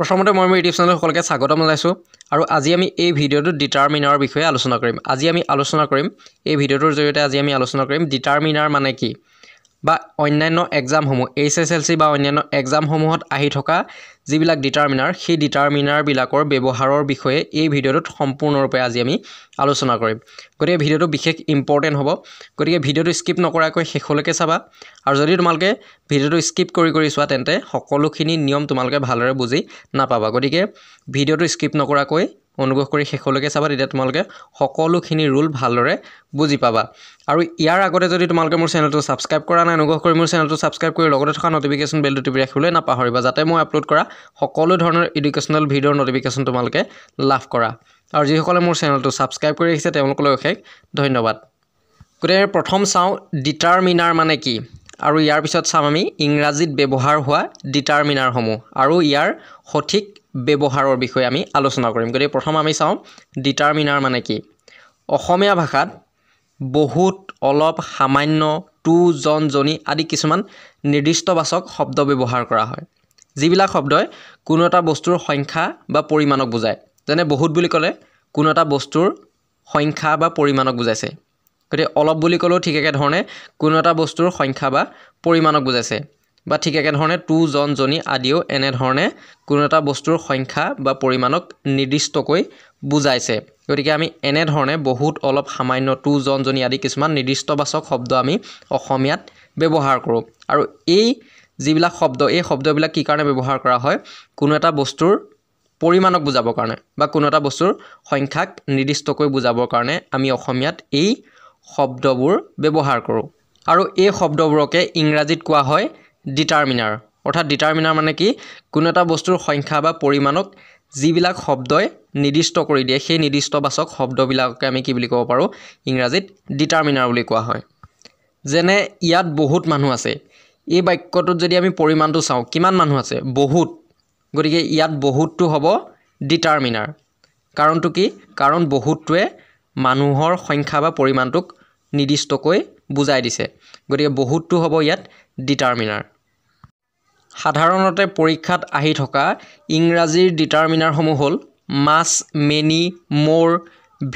প্ৰথমতে মই মোৰ ইউটিউব চেনেল সকলোকে স্বাগতম জনাইছোঁ আৰু আজি আমি এই ভিডিঅ'টোত ডিটাৰমিনাৰৰ বিষয়ে আলোচনা কৰিম আজি আমি আলোচনা কৰিম এই ভিডিঅ'টোৰ জৰিয়তে আজি আমি আলোচনা কৰিম ডিটাৰমিনাৰ মানে কি বা অন্যান্য এক্সামসমূহ এইচ এছ এল চি বা অন্যান্য এক্সামসমূহত আহি থকা যিবিলাক ডিটাৰমিনাৰ সেই ডিটাৰমিনাৰবিলাকৰ ব্যৱহাৰৰ বিষয়ে এই ভিডিঅ'টোত সম্পূৰ্ণৰূপে আজি আমি আলোচনা কৰিম গতিকে ভিডিঅ'টো বিশেষ ইম্পৰ্টেণ্ট হ'ব গতিকে ভিডিঅ'টো স্কিপ নকৰাকৈ শেষলৈকে চাবা আৰু যদি তোমালোকে ভিডিঅ'টো স্কিপ কৰি কৰি চোৱা তেন্তে সকলোখিনি নিয়ম তোমালোকে ভালদৰে বুজি নাপাবা গতিকে ভিডিঅ'টো স্কিপ নকৰাকৈ অনুগ্ৰহ কৰি শেষলৈকে চাবা তেতিয়া তোমালোকে সকলোখিনি ৰুল ভালদৰে বুজি পাবা আৰু ইয়াৰ আগতে যদি তোমালোকে মোৰ চেনেলটো ছাবস্ক্ৰাইব কৰা নাই অনুগ্ৰহ কৰি মোৰ চেনেলটো ছাবস্ক্ৰাইব কৰি লগতে থকা ন'টিফিকেশ্যন বেলটো টিপি ৰাখিবলৈ নাপাহৰিবা যাতে মই আপলোড কৰা সকলো ধৰণৰ এডুকেশ্যনেল ভিডিঅ'ৰ ন'টিফিকেশ্যন তোমালোকে লাভ কৰা আৰু যিসকলে মোৰ চেনেলটো ছাবস্ক্ৰাইব কৰি ৰাখিছে তেওঁলোকলৈ অশেষ ধন্যবাদ গতিকে প্ৰথম চাওঁ ডিটাৰমিনাৰ মানে কি আৰু ইয়াৰ পিছত চাম আমি ইংৰাজীত ব্যৱহাৰ হোৱা ডিটাৰমিনাৰসমূহ আৰু ইয়াৰ সঠিক ব্যৱহাৰৰ বিষয়ে আমি আলোচনা কৰিম গতিকে প্ৰথম আমি চাওঁ ডিটাৰমিনাৰ মানে কি অসমীয়া ভাষাত বহুত অলপ সামান্য টু জন জনী আদি কিছুমান নিৰ্দিষ্টবাচক শব্দ ব্যৱহাৰ কৰা হয় যিবিলাক শব্দই কোনো এটা বস্তুৰ সংখ্যা বা পৰিমাণক বুজায় যেনে বহুত বুলি ক'লে কোনো এটা বস্তুৰ সংখ্যা বা পৰিমাণক বুজাইছে গতিকে অলপ বুলি ক'লেও ঠিক একেধৰণে কোনো এটা বস্তুৰ সংখ্যা বা পৰিমাণক বুজাইছে বা ঠিক একেধৰণে টু জনজনী আদিও এনেধৰণে কোনো এটা বস্তুৰ সংখ্যা বা পৰিমাণক নিৰ্দিষ্টকৈ বুজাইছে গতিকে আমি এনেধৰণে বহুত অলপ সামান্য টু জনজনী আদি কিছুমান নিৰ্দিষ্টবাচক শব্দ আমি অসমীয়াত ব্যৱহাৰ কৰোঁ আৰু এই যিবিলাক শব্দ এই শব্দবিলাক কি কাৰণে ব্যৱহাৰ কৰা হয় কোনো এটা বস্তুৰ পৰিমাণক বুজাবৰ কাৰণে বা কোনো এটা বস্তুৰ সংখ্যাক নিৰ্দিষ্টকৈ বুজাবৰ কাৰণে আমি অসমীয়াত এই শব্দবোৰ ব্যৱহাৰ কৰোঁ আৰু এই শব্দবোৰকে ইংৰাজীত কোৱা হয় ডিটাৰমিনাৰ অৰ্থাৎ ডিটাৰমিনাৰ মানে কি কোনো এটা বস্তুৰ সংখ্যা বা পৰিমাণক যিবিলাক শব্দই নিৰ্দিষ্ট কৰি দিয়ে সেই নিৰ্দিষ্ট বাচক শব্দবিলাককে আমি কি বুলি ক'ব পাৰোঁ ইংৰাজীত ডিটাৰমিনাৰ বুলি কোৱা হয় যেনে ইয়াত বহুত মানুহ আছে এই বাক্যটোত যদি আমি পৰিমাণটো চাওঁ কিমান মানুহ আছে বহুত গতিকে ইয়াত বহুতটো হ'ব ডিটাৰমিনাৰ কাৰণটো কি কাৰণ বহুতটোৱে মানুহৰ সংখ্যা বা পৰিমাণটোক নিৰ্দিষ্টকৈ বুজাই দিছে গতিকে বহুতটো হ'ব ইয়াত ডিটাৰমিনাৰ সাধাৰণতে পৰীক্ষাত আহি থকা ইংৰাজীৰ ডিটাৰমিনাৰসমূহ হ'ল much many more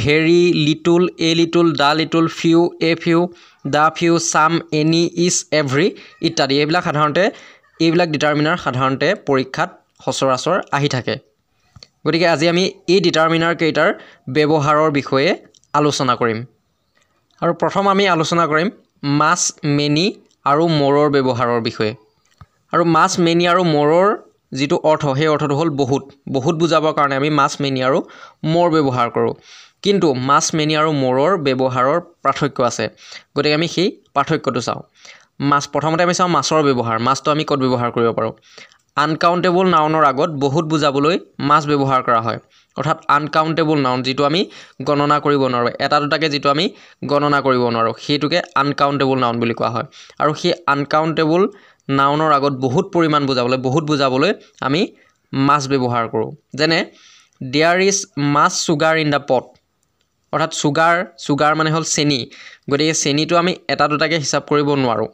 very little a little the little few a few the few some any each every ইত্যাদি এইবিলাক সাধাৰণতে এইবিলাক ডিটাৰমিনাৰ সাধাৰণতে পৰীক্ষাত সচৰাচৰ আহি থাকে গতিকে আজি আমি এই ডিটাৰমিনাৰকেইটাৰ ব্যৱহাৰৰ বিষয়ে আলোচনা কৰিম আৰু প্ৰথম আমি আলোচনা কৰিম মাছ মেনি আৰু মোৰৰ ব্যৱহাৰৰ বিষয়ে আৰু মাছ মেনি আৰু মৰৰ যিটো অৰ্থ সেই অৰ্থটো হ'ল বহুত বহুত বুজাবৰ কাৰণে আমি মাছ মেনি আৰু মৰ ব্যৱহাৰ কৰোঁ কিন্তু মাছ মেনি আৰু মৰৰ ব্যৱহাৰৰ পাৰ্থক্য আছে গতিকে আমি সেই পাৰ্থক্যটো চাওঁ মাছ প্ৰথমতে আমি চাওঁ মাছৰ ব্যৱহাৰ মাছটো আমি ক'ত ব্যৱহাৰ কৰিব পাৰোঁ আনকাউণ্টেবল নাউনৰ আগত বহুত বুজাবলৈ মাছ ব্যৱহাৰ কৰা হয় অৰ্থাৎ আনকাউণ্টেবল নাউন যিটো আমি গণনা কৰিব নোৱাৰোঁ এটা দুটাকৈ যিটো আমি গণনা কৰিব নোৱাৰোঁ সেইটোকে আনকাউণ্টেবল নাউন বুলি কোৱা হয় আৰু সেই আনকাউণ্টেবল নাউনৰ আগত বহুত পৰিমাণ বুজাবলৈ বহুত বুজাবলৈ আমি মাছ ব্যৱহাৰ কৰোঁ যেনে there is much sugar in the pot অৰ্থাৎ চুগাৰ চুগাৰ মানে হ'ল চেনি গতিকে চেনিটো আমি এটা দুটাকৈ হিচাপ কৰিব নোৱাৰোঁ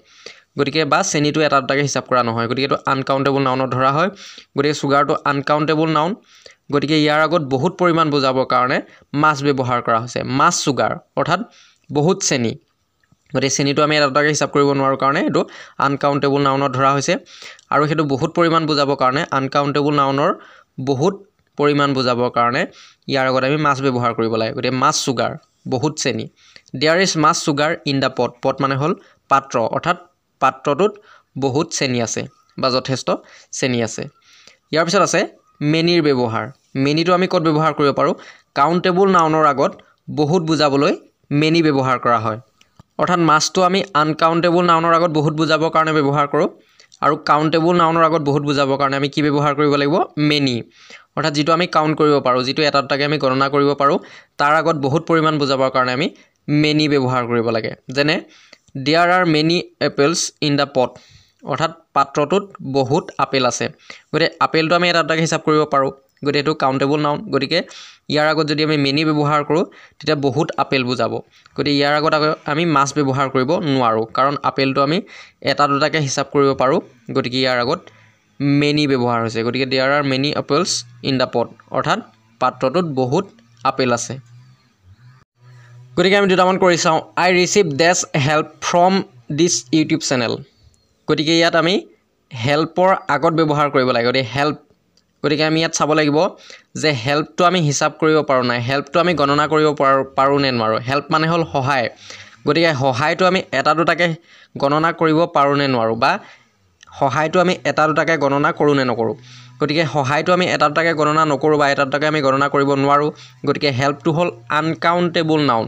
গতিকে বা চেনিটো এটা দুটাকৈ হিচাপ কৰা নহয় গতিকে এইটো আনকাউণ্টেবল নাউনত ধৰা হয় গতিকে চুগাৰটো আনকাউণ্টেবল নাউন গতিকে ইয়াৰ আগত বহুত পৰিমাণ বুজাবৰ কাৰণে মাছ ব্যৱহাৰ কৰা হৈছে মাছ চুগাৰ অৰ্থাৎ বহুত চেনি গতিকে শ্ৰেণীটো আমি এটা এটাকৈ হিচাপ কৰিব নোৱাৰোঁ কাৰণে এইটো আনকাউণ্টেবল নাউনত ধৰা হৈছে আৰু সেইটো বহুত পৰিমাণ বুজাবৰ কাৰণে আনকাউণ্টেবল নাউনৰ বহুত পৰিমাণ বুজাবৰ কাৰণে ইয়াৰ আগত আমি মাছ ব্যৱহাৰ কৰিব লাগে গতিকে মাছ চুগাৰ বহুত শ্ৰেণী there is much sugar in the pot pot মানে হ'ল পাত্ৰ অৰ্থাৎ পাত্ৰটোত বহুত চেনী আছে বা যথেষ্ট শ্ৰেণী আছে ইয়াৰ পিছত আছে মেনিৰ ব্যৱহাৰ মেনিটো আমি ক'ত ব্যৱহাৰ কৰিব পাৰোঁ কাউণ্টেবল নাউনৰ আগত বহুত বুজাবলৈ মেনি ব্যৱহাৰ কৰা হয় অৰ্থাৎ মাছটো আমি আনকাউণ্টেবল নাউনৰ আগত বহুত বুজাবৰ কাৰণে ব্যৱহাৰ কৰোঁ আৰু কাউণ্টেবল নাউনৰ আগত বহুত বুজাবৰ কাৰণে আমি কি ব্যৱহাৰ কৰিব লাগিব মেনি অৰ্থাৎ যিটো আমি কাউণ্ট কৰিব পাৰোঁ যিটো এটা দুটাকৈ আমি গণনা কৰিব পাৰোঁ তাৰ আগত বহুত পৰিমাণ বুজাবৰ কাৰণে আমি মেনি ব্যৱহাৰ কৰিব লাগে যেনে there are many apples in the pot অৰ্থাৎ পাত্ৰটোত বহুত আপেল আছে গতিকে আপেলটো আমি এটা দুটাকৈ হিচাপ কৰিব পাৰোঁ গতিকে এইটো কাউণ্টেবল নাউন গতিকে ইয়াৰ আগত যদি আমি মেনি ব্যৱহাৰ কৰোঁ তেতিয়া বহুত আপেল বুজাব গতিকে ইয়াৰ আগত আমি মাছ ব্যৱহাৰ কৰিব নোৱাৰোঁ কাৰণ আপেলটো আমি এটা দুটাকৈ হিচাপ কৰিব পাৰোঁ গতিকে ইয়াৰ আগত মেনি ব্যৱহাৰ হৈছে গতিকে there are many apples in the pot অৰ্থাৎ পাত্ৰটোত বহুত আপেল আছে গতিকে আমি দুটামান কৰি চাওঁ I receive dash help from this YouTube channel গতিকে ইয়াত আমি হেল্পৰ আগত ব্যৱহাৰ কৰিব লাগে গতিকে হেল্প গতিকে আমি ইয়াত চাব লাগিব যে হেল্পটো আমি হিচাপ কৰিব পাৰোঁ নাই হেল্পটো আমি গণনা কৰিব পাৰোঁ নে নোৱাৰোঁ হেল্প মানে হ'ল সহায় গতিকে সহায়টো আমি এটা দুটাকৈ গণনা কৰিব পাৰোঁ নে নোৱাৰোঁ বা সহায়টো আমি এটা দুটাকৈ গণনা কৰোঁ নে নকৰোঁ গতিকে সহায়টো আমি এটা দুটাকৈ গণনা নকৰোঁ বা এটা দুটাকৈ আমি গণনা কৰিব নোৱাৰোঁ গতিকে হেল্পটো হ'ল আনকাউণ্টেবল নাউন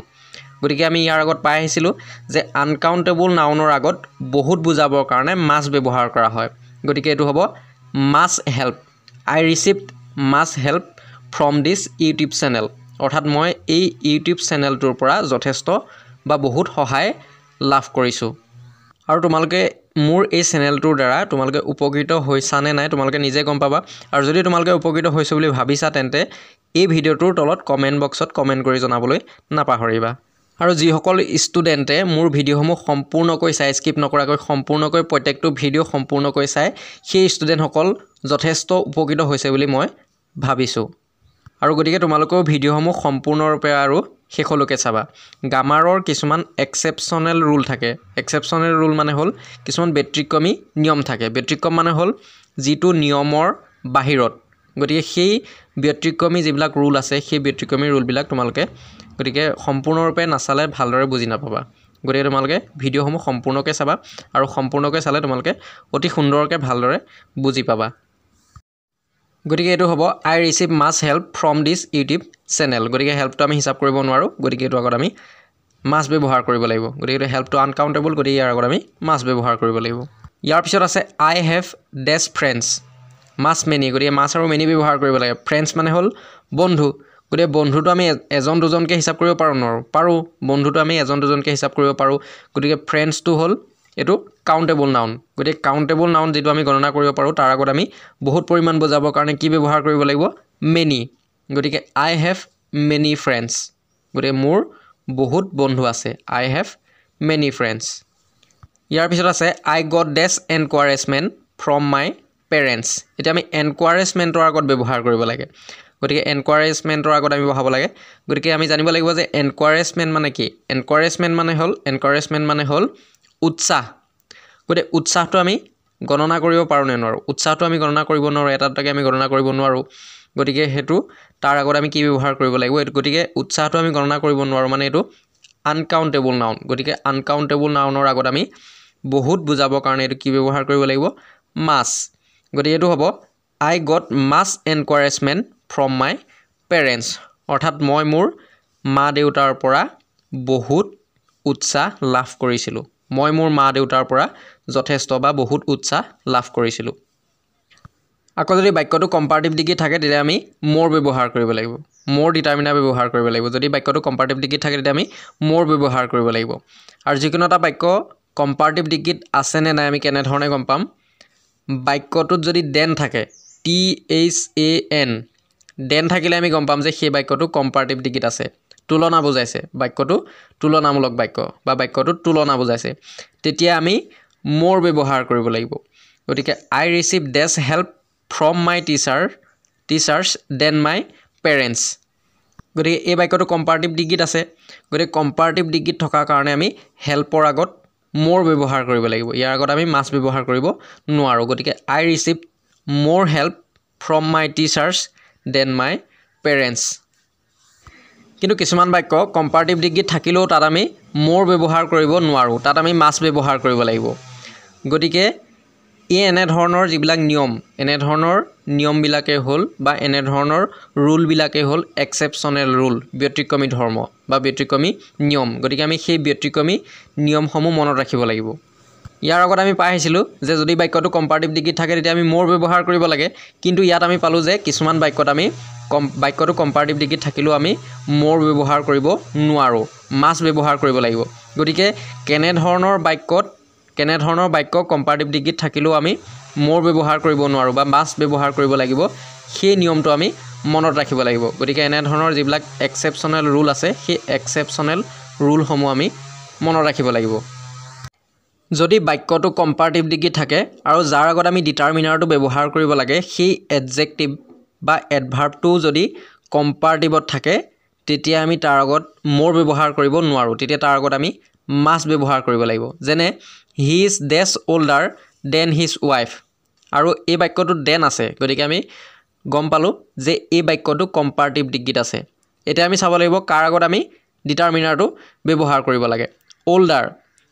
গতিকে আমি ইয়াৰ আগত পাই আহিছিলোঁ যে আনকাউণ্টেবল নাউনৰ আগত বহুত বুজাবৰ কাৰণে মাছ ব্যৱহাৰ কৰা হয় গতিকে এইটো হ'ব much help I received much help from this YouTube channel অৰ্থাৎ মই এই ইউটিউব চেনেলটোৰ পৰা যথেষ্ট বা বহুত সহায় লাভ কৰিছোঁ আৰু তোমালোকে মোৰ এই চেনেলটোৰ দ্বাৰা তোমালোকে উপকৃত হৈছানে নাই তোমালোকে নিজে গম পাবা আৰু যদি তোমালোকে উপকৃত হৈছোঁ বুলি ভাবিছা তেন্তে এই ভিডিঅ'টোৰ তলত কমেণ্ট বক্সত কমেণ্ট কৰি জনাবলৈ নাপাহৰিবা আৰু যিসকল ষ্টুডেণ্টে মোৰ ভিডিঅ'সমূহ সম্পূৰ্ণকৈ চাই স্কিপ নকৰাকৈ সম্পূৰ্ণকৈ প্ৰত্যেকটো ভিডিঅ' সম্পূৰ্ণকৈ চায় সেই ষ্টুডেণ্টসকল যথেষ্ট উপকৃত হৈছে বুলি মই ভাবিছোঁ আৰু গতিকে তোমালোকেও ভিডিঅ'সমূহ সম্পূৰ্ণৰূপে আৰু শেষলৈকে চাবা গ্ৰামাৰৰ কিছুমান এক্সেপশ্যনেল ৰুল থাকে এক্সেপশ্যনেল ৰুল মানে হ'ল কিছুমান ব্যতিক্ৰমী নিয়ম থাকে ব্যতিক্ৰম মানে হ'ল যিটো নিয়মৰ বাহিৰত গতিকে সেই ব্যতিক্ৰমী যিবিলাক ৰুল আছে সেই ব্যতিক্ৰমী ৰুলবিলাক তোমালোকে গতিকে সম্পূৰ্ণৰূপে নাচালে ভালদৰে বুজি নাপাবা গতিকে তোমালোকে ভিডিঅ'সমূহ সম্পূৰ্ণকৈ চাবা আৰু সম্পূৰ্ণকৈ চালে তোমালোকে অতি সুন্দৰকৈ ভালদৰে বুজি পাবা গতিকে এইটো হ'ব I receive much help from this YouTube channel গতিকে হেল্পটো আমি হিচাপ কৰিব নোৱাৰোঁ গতিকে এইটো আগত আমি মাছ ব্যৱহাৰ কৰিব লাগিব গতিকে এইটো হেল্পটো আনকাউণ্টেবল গতিকে ইয়াৰ আগত আমি মাছ ব্যৱহাৰ কৰিব লাগিব ইয়াৰ পিছত আছে I have dash friends much many গতিকে মাছ আৰু মেনি ব্যৱহাৰ কৰিব লাগে ফ্ৰেণ্ডছ মানে হ'ল বন্ধু গতিকে বন্ধুটো আমি এজন দুজনকৈ হিচাপ কৰিব পাৰোঁ নোৱাৰোঁ পাৰোঁ বন্ধুটো আমি এজন দুজনকৈ হিচাপ কৰিব পাৰোঁ গতিকে ফ্ৰেণ্ডছটো হ'ল এইটো কাউণ্টেবল নাউন গতিকে কাউণ্টেবল নাউন যিটো আমি গণনা কৰিব পাৰোঁ তাৰ আগত আমি বহুত পৰিমাণ বুজাবৰ কাৰণে কি ব্যৱহাৰ কৰিব লাগিব মেনি গতিকে আই হেভ মেনি ফ্ৰেণ্ডছ গতিকে মোৰ বহুত বন্ধু আছে আই হেভ মেনি ফ্ৰেণ্ডছ ইয়াৰ পিছত আছে I got dash encouragement from my parents এতিয়া আমি এনকুৱাৰেজমেণ্টৰ আগত ব্যৱহাৰ কৰিব লাগে গতিকে এনকুৱাৰেজমেণ্টৰ আগত আমি বহাব লাগে গতিকে আমি জানিব লাগিব যে এনকুৱাৰেজমেণ্ট মানে কি এনকোৱাৰেজমেণ্ট মানে হ'ল এনকোৱাৰেজমেণ্ট মানে হ'ল উৎসাহ গতিকে উৎসাহটো আমি গণনা কৰিব পাৰোঁ নে নোৱাৰোঁ উৎসাহটো আমি গণনা কৰিব নোৱাৰোঁ এটা দুটাকৈ আমি গণনা কৰিব নোৱাৰোঁ গতিকে সেইটো তাৰ আগত আমি কি ব্যৱহাৰ কৰিব লাগিব এইটো গতিকে উৎসাহটো আমি গণনা কৰিব নোৱাৰোঁ মানে এইটো আনকাউণ্টেবল নাউন গতিকে আনকাউণ্টেবল নাউনৰ আগত আমি বহুত বুজাবৰ কাৰণে এইটো কি ব্যৱহাৰ কৰিব লাগিব মাছ গতিকে এইটো হ'ব I got much encouragement from my parents অৰ্থাৎ মই মোৰ মা দেউতাৰ পৰা বহুত উৎসাহ লাভ কৰিছিলোঁ মই মোৰ মা দেউতাৰ পৰা যথেষ্ট বা বহুত উৎসাহ লাভ কৰিছিলোঁ আকৌ যদি বাক্যটো কম্পাৰেটিভ ডিগ্ৰী থাকে তেতিয়া আমি মোৰ ব্যৱহাৰ কৰিব লাগিব মোৰ ডিটাৰমিনাৰ ব্যৱহাৰ কৰিব লাগিব যদি বাক্যটো কম্পাৰেটিভ ডিগ্ৰীত থাকে তেতিয়া আমি মোৰ ব্যৱহাৰ কৰিব লাগিব আৰু যিকোনো এটা বাক্য কম্পাৰেটিভ ডিগ্ৰীত আছে নে নাই আমি কেনেধৰণে গম পাম বাক্যটোত যদি ডেন থাকে T H A N than থাকিলে আমি গম পাম যে সেই বাক্যটো কম্পাৰেটিভ ডিগ্ৰীত আছে তুলনা বুজাইছে বাক্যটো তুলনামূলক বাক্য বা বাক্যটো তুলনা বুজাইছে তেতিয়া আমি মোৰ ব্যৱহাৰ কৰিব লাগিব গতিকে I receive dash help from my teacher teachers than my parents গতিকে এই বাক্যটো কম্পাৰেটিভ ডিগ্ৰীত আছে গতিকে কম্পাৰেটিভ ডিগ্ৰীত থকাৰ কাৰণে আমি হেল্পৰ আগত মোৰ ব্যৱহাৰ কৰিব লাগিব ইয়াৰ আগত আমি মাছ ব্যৱহাৰ কৰিব নোৱাৰোঁ গতিকে I receive more help from my teachers than my parents কিন্তু কিছুমান বাক্য কম্পাৰেটিভ ডিগ্ৰীত থাকিলেও তাত আমি মোৰ ব্যৱহাৰ কৰিব নোৱাৰোঁ তাত আমি মাছ ব্যৱহাৰ কৰিব লাগিব গতিকে এই এনেধৰণৰ যিবিলাক নিয়ম এনেধৰণৰ নিয়মবিলাকেই হ'ল বা এনেধৰণৰ ৰুলবিলাকেই হ'ল এক্সেপশ্যনেল ৰুল ব্যতিক্ৰমী ধৰ্ম বা ব্যতিক্ৰমী নিয়ম গতিকে আমি সেই ব্যতিক্ৰমী নিয়মসমূহ মনত ৰাখিব লাগিব ইয়াৰ আগত আমি পাই আহিছিলোঁ যে যদি বাক্যটো কম্পাৰেটিভ ডিগ্ৰীত থাকে তেতিয়া আমি মোৰ ব্যৱহাৰ কৰিব লাগে কিন্তু ইয়াত আমি পালোঁ যে কিছুমান বাক্যত আমি কম বাক্যটো কম্পাৰেটিভ ডিগ্ৰীত থাকিলেও আমি মোৰ ব্যৱহাৰ কৰিব নোৱাৰোঁ মাছ ব্যৱহাৰ কৰিব লাগিব গতিকে কেনেধৰণৰ বাক্যত কেনেধৰণৰ বাক্য কম্পাৰেটিভ ডিগ্ৰীত থাকিলেও আমি মোৰ ব্যৱহাৰ কৰিব নোৱাৰোঁ বা মাছ ব্যৱহাৰ কৰিব লাগিব সেই নিয়মটো আমি মনত ৰাখিব লাগিব গতিকে এনেধৰণৰ যিবিলাক এক্সেপশ্যনেল ৰুল আছে সেই এক্সেপশ্যনেল ৰুলসমূহ আমি মনত ৰাখিব লাগিব যদি বাক্যটো কম্পাৰেটিভ ডিগ্ৰী থাকে আৰু যাৰ আগত আমি ডিটাৰমিনাৰটো ব্যৱহাৰ কৰিব লাগে সেই এডজেক্টিভ বা এডভাৰ্বটো যদি কম্পাৰটিভত থাকে তেতিয়া আমি তাৰ আগত মোৰ ব্যৱহাৰ কৰিব নোৱাৰোঁ তেতিয়া তাৰ আগত আমি মাছ ব্যৱহাৰ কৰিব লাগিব যেনে he is dash older than his wife আৰু এই বাক্যটোত ডেন আছে গতিকে আমি গম পালোঁ যে এই বাক্যটো কম্পাৰেটিভ ডিগ্ৰীত আছে এতিয়া আমি চাব লাগিব কাৰ আগত আমি ডিটাৰমিনাৰটো ব্যৱহাৰ কৰিব লাগে অ'ল্ডাৰ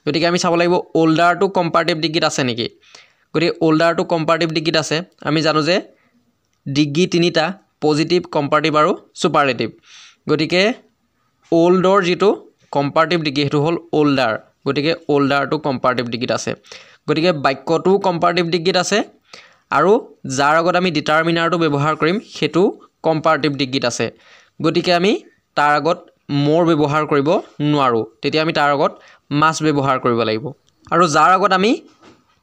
গতিকে আমি চাব লাগিব অ'ল্ডাৰটো কম্পাৰেটিভ ডিগ্ৰীত আছে নেকি গতিকে অ'ল্ডাৰটো কম্পাৰেটিভ ডিগ্ৰীত আছে আমি জানো যে ডিগ্ৰী তিনিটা পজিটিভ কম্পাৰেটিভ আৰু ছুপাৰলেটিভ গতিকে অ'ল্ডৰ যিটো কম্পাৰেটিভ ডিগ্ৰী সেইটো হ'ল অ'ল্ডাৰ গতিকে অ'ল্ডাৰটো কম্পাৰেটিভ ডিগ্ৰীত আছে গতিকে বাক্যটোও কম্পাৰেটিভ ডিগ্ৰীত আছে আৰু যাৰ আগত আমি ডিটাৰমিনাৰটো ব্যৱহাৰ কৰিম সেইটো কম্পাৰেটিভ ডিগ্ৰীত আছে গতিকে আমি তাৰ আগত মোৰ ব্যৱহাৰ কৰিব নোৱাৰোঁ তেতিয়া আমি তাৰ আগত মাছ ব্যৱহাৰ কৰিব লাগিব আৰু যাৰ আগত আমি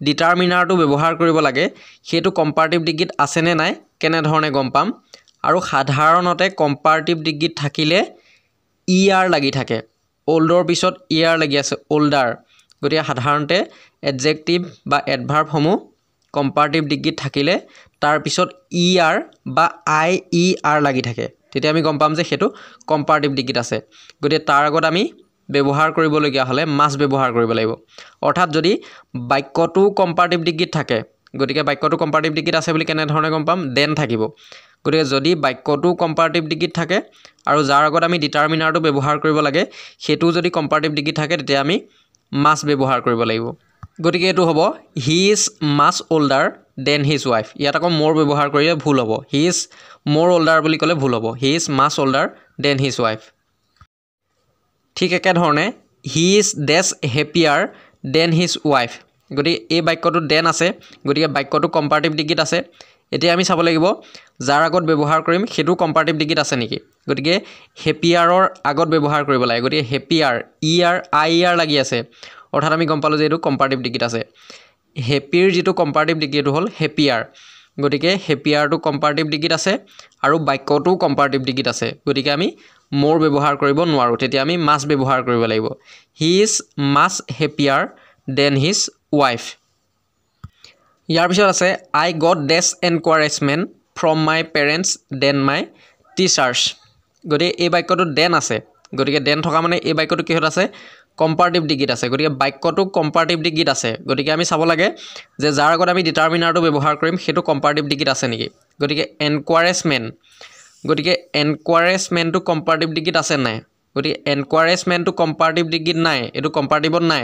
ডিটাৰমিনাৰটো ব্যৱহাৰ কৰিব লাগে সেইটো কম্পাৰেটিভ ডিগ্ৰীত আছেনে নাই কেনেধৰণে গম পাম আৰু সাধাৰণতে কম্পাৰেটিভ ডিগ্ৰীত থাকিলে ই আৰ লাগি থাকে অ'ল্ডৰ পিছত ই আৰ লাগি আছে অ'ল্ডাৰ গতিকে সাধাৰণতে এডজেক্টিভ বা এডভাৰ্ভসমূহ কম্পাৰেটিভ ডিগ্ৰীত থাকিলে তাৰ পিছত ই আৰ বা আই ই আৰ লাগি থাকে তেতিয়া আমি গম পাম যে সেইটো কম্পাৰেটিভ ডিগ্ৰীত আছে গতিকে তাৰ আগত আমি ব্যৱহাৰ কৰিবলগীয়া হ'লে মাছ ব্যৱহাৰ কৰিব লাগিব অৰ্থাৎ যদি বাক্যটো কম্পাৰেটিভ ডিগ্ৰীত থাকে গতিকে বাক্যটো কম্পাৰেটিভ ডিগ্ৰীত আছে বুলি কেনেধৰণে গম পাম দেন থাকিব গতিকে যদি বাক্যটো কম্পাৰেটিভ ডিগ্ৰীত থাকে আৰু যাৰ আগত আমি ডিটাৰমিনাৰটো ব্যৱহাৰ কৰিব লাগে সেইটো যদি কম্পাৰেটিভ ডিগ্ৰীত থাকে তেতিয়া আমি মাছ ব্যৱহাৰ কৰিব লাগিব গতিকে এইটো হ'ব he is much older than his wife ইয়াত আকৌ মোৰ ব্যৱহাৰ কৰিলে ভুল হ'ব হি ইজ মোৰ অ'ল্ডাৰ বুলি ক'লে ভুল হ'ব he is much older than his wife ঠিক একেধৰণে he is dash happier than his wife গতিকে এই বাক্যটো ডেন আছে গতিকে বাক্যটো কম্পাৰেটিভ ডিগ্ৰীত আছে এতিয়া আমি চাব লাগিব যাৰ আগত ব্যৱহাৰ কৰিম সেইটো কম্পাৰেটিভ ডিগ্ৰীত আছে নেকি গতিকে হেপিয়াৰৰ আগত ব্যৱহাৰ কৰিব লাগে গতিকে হেপিয়াৰ ই আৰ আই আৰ লাগি আছে অৰ্থাৎ আমি গম পালোঁ যে এইটো কম্পাৰেটিভ ডিগ্ৰীত আছে হেপিৰ যিটো কম্পাৰ্টিভ ডিগ্ৰীটো হ'ল হেপিয়াৰ গতিকে হেপিয়াৰটো কম্পাৰেটিভ ডিগ্ৰীত আছে আৰু বাক্যটোও কম্পাৰেটিভ ডিগ্ৰীত আছে গতিকে আমি মোৰ ব্যৱহাৰ কৰিব নোৱাৰোঁ তেতিয়া আমি মাছ ব্যৱহাৰ কৰিব লাগিব he is much happier than his wife ইয়াৰ পিছত আছে I got dash encouragement from my parents than my teachers গতিকে এই বাক্যটো ডেন আছে গতিকে ডেন থকা মানে এই বাক্যটো কিহত আছে কম্পাৰেটিভ ডিগ্ৰীত আছে গতিকে বাক্যটো কম্পাৰেটিভ ডিগ্ৰীত আছে গতিকে আমি চাব লাগে যে যাৰ আগত আমি ডিটাৰমিনাৰটো ব্যৱহাৰ কৰিম সেইটো কম্পাৰেটিভ ডিগ্ৰীত আছে নেকি গতিকে এনকোৱাৰেজমেণ্ট গতিকে এনকোৱাৰেজমেণ্টটো কম্পাৰেটিভ ডিগ্ৰীত আছে নাই গতিকে এনকোৱাৰেজমেণ্টটো কম্পাৰেটিভ ডিগ্ৰীত নাই এইটো কম্পাৰেটিভত নাই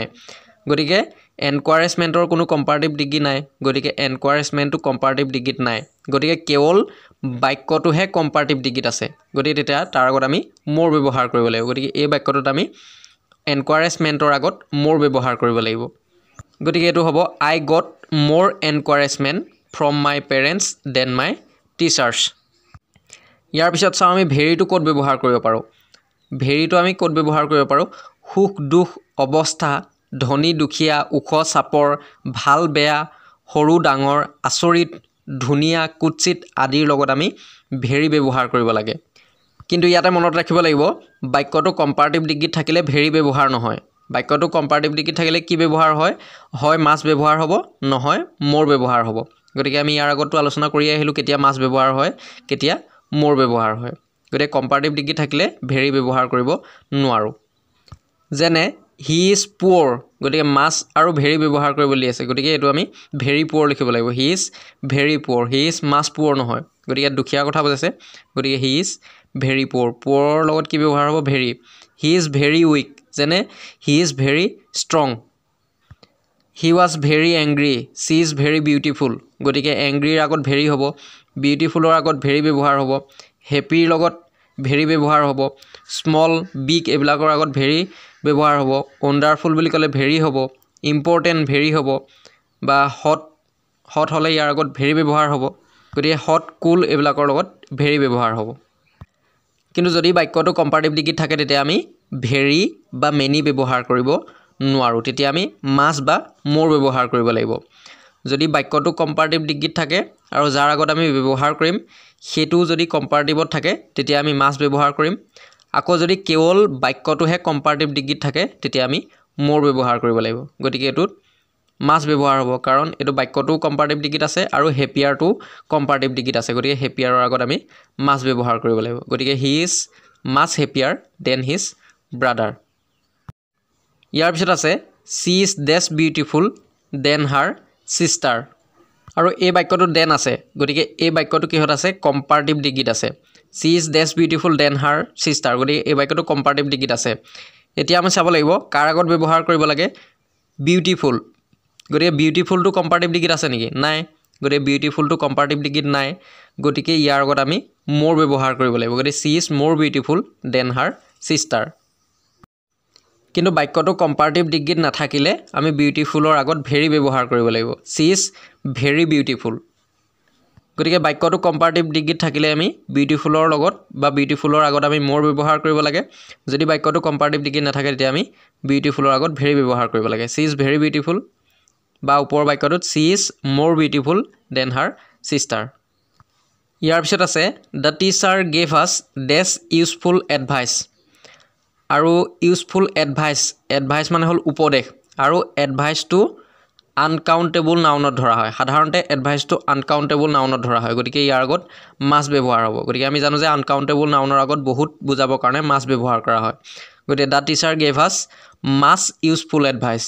গতিকে এনকোৱাৰেজমেণ্টৰ কোনো কম্পাৰেটিভ ডিগ্ৰী নাই গতিকে এনকোৱাৰেজমেণ্টটো কম্পাৰেটিভ ডিগ্ৰীত নাই গতিকে কেৱল বাক্যটোহে কম্পাৰেটিভ ডিগ্ৰীত আছে গতিকে তেতিয়া তাৰ আগত আমি মোৰ ব্যৱহাৰ কৰিব লাগিব গতিকে এই বাক্যটোত আমি এনকোৱাৰেজমেণ্টৰ আগত মোৰ ব্যৱহাৰ কৰিব লাগিব গতিকে এইটো হ'ব I got more encouragement from my parents than my teachers ইয়াৰ পিছত চাওঁ আমি ভেৰিটো ক'ত ব্যৱহাৰ কৰিব পাৰোঁ ভেৰিটো আমি ক'ত ব্যৱহাৰ কৰিব পাৰোঁ সুখ দুখ অৱস্থা ধনী দুখীয়া ওখ চাপৰ ভাল বেয়া সৰু ডাঙৰ আচৰিত ধুনীয়া কুৎসিত আদিৰ লগত আমি ভেৰি ব্যৱহাৰ কৰিব লাগে কিন্তু ইয়াতে মনত ৰাখিব লাগিব বাক্যটো কম্পাৰেটিভ ডিগ্ৰীত থাকিলে ভেৰি ব্যৱহাৰ নহয় বাক্যটো কম্পাৰেটিভ ডিগ্ৰীত থাকিলে কি ব্যৱহাৰ হয় হয় মাছ ব্যৱহাৰ হ'ব নহয় মোৰ ব্যৱহাৰ হ'ব গতিকে আমি ইয়াৰ আগতো আলোচনা কৰি আহিলোঁ কেতিয়া মাছ ব্যৱহাৰ হয় কেতিয়া মোৰ ব্যৱহাৰ হয় গতিকে কম্পাৰেটিভ ডিগ্ৰী থাকিলে ভেৰি ব্যৱহাৰ কৰিব নোৱাৰোঁ যেনে হি ইজ প'ৰ গতিকে মাছ আৰু ভেৰি ব্যৱহাৰ কৰিব উলিয়াইছে গতিকে এইটো আমি ভেৰি প'ৰ লিখিব লাগিব he is very poor he is much poor নহয় গতিকে ইয়াত দুখীয়া কথা বুজাইছে গতিকে হি ইজ ভেৰি প'ৰ প'ৰৰ লগত কি ব্যৱহাৰ হ'ব very he is very weak যেনে he is very strong he was very angry she is very beautiful গতিকে এংগ্ৰিৰ আগত ভেৰি হ'ব বিউটিফুলৰ আগত ভেৰি ব্যৱহাৰ হ'ব হেপীৰ লগত ভেৰি ব্যৱহাৰ হ'ব স্মল বিগ এইবিলাকৰ আগত ভেৰি ব্যৱহাৰ হ'ব ৱণ্ডাৰফুল বুলি ক'লে ভেৰি হ'ব ইম্পৰ্টেণ্ট ভেৰি হ'ব বা হট হট হ'লে ইয়াৰ আগত ভেৰি ব্যৱহাৰ হ'ব গতিকে হট কুল এইবিলাকৰ লগত ভেৰি ব্যৱহাৰ হ'ব কিন্তু যদি বাক্যটো কম্পাৰেটিভ ডিগ্ৰীত থাকে তেতিয়া আমি ভেৰি বা মেনি ব্যৱহাৰ কৰিব নোৱাৰোঁ তেতিয়া আমি মাছ বা মোৰ ব্যৱহাৰ কৰিব লাগিব যদি বাক্যটো কম্পাৰেটিভ ডিগ্ৰীত থাকে আৰু যাৰ আগত আমি ব্যৱহাৰ কৰিম সেইটো যদি কম্পাৰেটিভত থাকে তেতিয়া আমি মাছ ব্যৱহাৰ কৰিম আকৌ যদি কেৱল বাক্যটোহে কম্পাৰেটিভ ডিগ্ৰীত থাকে তেতিয়া আমি মোৰ ব্যৱহাৰ কৰিব লাগিব গতিকে এইটোত মাছ ব্যৱহাৰ হ'ব কাৰণ এইটো বাক্যটোও কম্পাৰেটিভ ডিগ্ৰীত আছে আৰু হেপিয়াৰটো কম্পাৰেটিভ ডিগ্ৰীত আছে গতিকে হেপিয়াৰৰ আগত আমি মাছ ব্যৱহাৰ কৰিব লাগিব গতিকে he is much happier than his brother ইয়াৰ পিছত আছে she is dash beautiful than her sister আৰু এই বাক্যটো দেন আছে গতিকে এই বাক্যটো কিহত আছে কম্পাৰেটিভ ডিগ্ৰীত আছে she is dash beautiful than her sister গতিকে এই বাক্যটো কম্পাৰেটিভ ডিগ্ৰীত আছে এতিয়া আমি চাব লাগিব কাৰ আগত ব্যৱহাৰ কৰিব লাগে বিউটিফুল গতিকে বিউটিফুলটো কম্পাৰেটিভ ডিগ্ৰীত আছে নেকি নাই গতিকে বিউটিফুলটো কম্পাৰেটিভ ডিগ্ৰীত নাই গতিকে ইয়াৰ আগত আমি মোৰ ব্যৱহাৰ কৰিব লাগিব গতিকে she is more beautiful than her sister কিন্তু বাক্যটো কম্পাৰেটিভ ডিগ্ৰীত নাথাকিলে আমি বিউটিফুলৰ আগত ভেৰি ব্যৱহাৰ কৰিব লাগিব চি ইজ ভেৰি বিউটিফুল গতিকে বাক্যটো কম্পাৰেটিভ ডিগ্ৰীত থাকিলে আমি বিউটিফুলৰ লগত বা বিউটিফুলৰ আগত আমি মোৰ ব্যৱহাৰ কৰিব লাগে যদি বাক্যটো কম্পাৰেটিভ ডিগ্ৰীত নাথাকে তেতিয়া আমি বিউটিফুলৰ আগত ভেৰি ব্যৱহাৰ কৰিব লাগে চি ইজ ভেৰি বিউটিফুল বা ওপৰৰ বাক্যটোত she is more beautiful than her sister ইয়াৰ পিছত আছে the teacher gave us dash useful advice আৰু ইউজফুল এডভাইচ এডভাইচ মানে হ'ল উপদেশ আৰু এডভাইচটো আনকাউণ্টেবল নাউনত ধৰা হয় সাধাৰণতে এডভাইচটো আনকাউণ্টেবল নাউনত ধৰা হয় গতিকে ইয়াৰ আগত মাছ ব্যৱহাৰ হ'ব গতিকে আমি জানো যে আনকাউণ্টেবল নাউনৰ আগত বহুত বুজাবৰ কাৰণে মাছ ব্যৱহাৰ কৰা হয় গতিকে দ্য টিচাৰ গেভ আছ মাছ ইউজফুল এডভাইচ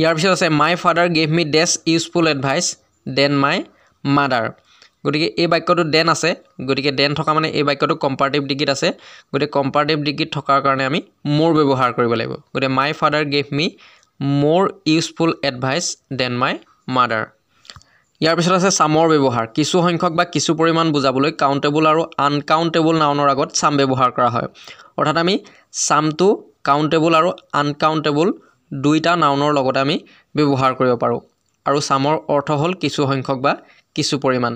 ইয়াৰ পিছত আছে my father gave me dash useful advice than my mother গতিকে এই বাক্যটো ডেন আছে গতিকে ডেন থকা মানে এই বাক্যটো কম্পাৰেটিভ ডিগ্ৰীত আছে গতিকে কম্পাৰেটিভ ডিগ্ৰীত থকাৰ কাৰণে আমি মোৰ ব্যৱহাৰ কৰিব লাগিব গতিকে মাই father gave me more useful advice than my mother ইয়াৰ পিছত আছে চামৰ ব্যৱহাৰ কিছু সংখ্যক বা কিছু পৰিমাণ বুজাবলৈ কাউণ্টেবল আৰু আনকাউণ্টেবল নাউনৰ আগত চাম ব্যৱহাৰ কৰা হয় অৰ্থাৎ আমি চামটো কাউণ্টেবল আৰু আনকাউণ্টেবল দুইটা নাউনৰ লগতে আমি ব্যৱহাৰ কৰিব পাৰোঁ আৰু চামৰ অৰ্থ হ'ল কিছু সংখ্যক বা কিছু পৰিমাণ